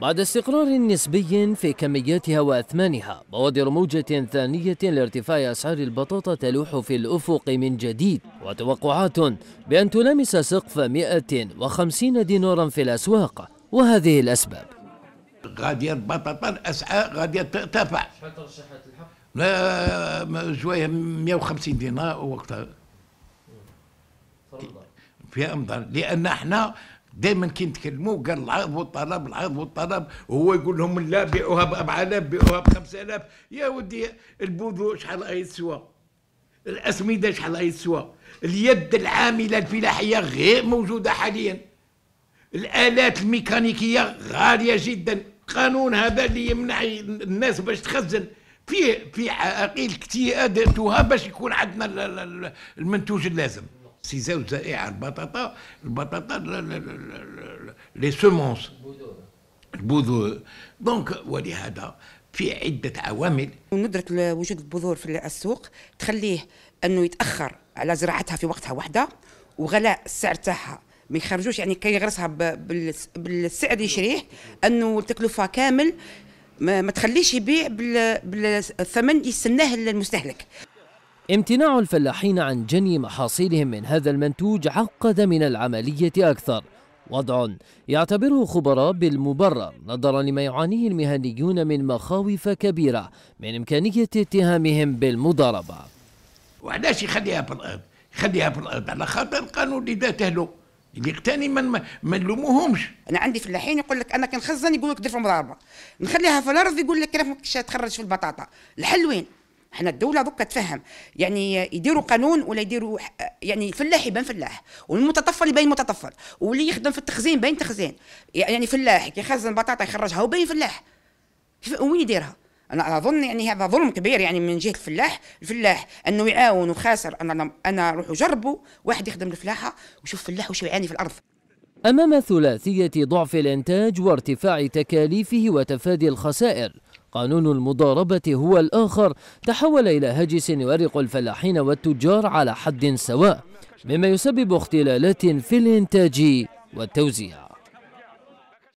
بعد استقرار نسبي في كمياتها وأثمانها بوادر موجة ثانية لارتفاع أسعار البطاطا تلوح في الأفق من جديد وتوقعات بأن تلامس سقف 150 دينارا في الأسواق وهذه الأسباب غادية البطاطا الأسعار غادية ترتفع شحال لا شوية 150 دينار وقتها في رمضان لأن احنا دائما كي نتكلموا قال العرض والطلب العرض والطلب وهو يقول لهم لا بيعوها ب 4000 بيعوها ب 5000 يا ودي البوذو شحال راهي تسوى الاسمده شحال راهي تسوى اليد العامله الفلاحيه غير موجوده حاليا الالات الميكانيكيه غاليه جدا قانون هذا اللي يمنع الناس باش تخزن فيه في عقيل كتيئه درتوها باش يكون عندنا المنتوج اللازم سي زاو زائع البطاطا البطاطا لي سومونس البذور دونك ولهذا في عده عوامل ندره وجود البذور في السوق تخليه انه يتاخر على زراعتها في وقتها وحده وغلاء السعر تاعها ما يخرجوش يعني كي يغرسها بالسعر اللي يشريه انه التكلفه كامل ما تخليش يبيع بالثمن يستناه المستهلك امتناع الفلاحين عن جني محاصيلهم من هذا المنتوج عقد من العملية أكثر وضع يعتبره خبراء بالمبرر نظرا لما يعانيه المهنيون من مخاوف كبيرة من إمكانية اتهامهم بالمضاربة وعلاش يخليها في الأرض يخليها في الأرض على خاطر القانون اللي ذاته له اللي اقتني من ما نلوموهمش انا عندي فلاحين يقول لك انا كنخزن يقول لك دير في المضاربه نخليها في الارض يقول لك راه تخرج في البطاطا الحل وين احنا الدوله دوك تفهم يعني يديروا قانون ولا يديروا يعني فلاح يبان فلاح والمتطفل يبان متطفل واللي يخدم في التخزين يبان تخزين يعني فلاح يخزن بطاطا يخرجها وبين فلاح وين يديرها انا اظن يعني هذا ظلم كبير يعني من جهه الفلاح الفلاح انه يعاون وخاسر انا انا روحوا جربوا واحد يخدم الفلاحه وشوف فلاح وش يعاني في الارض امام ثلاثيه ضعف الانتاج وارتفاع تكاليفه وتفادي الخسائر قانون المضاربة هو الآخر تحول إلى هاجس يورق الفلاحين والتجار على حد سواء مما يسبب اختلالات في الإنتاج والتوزيع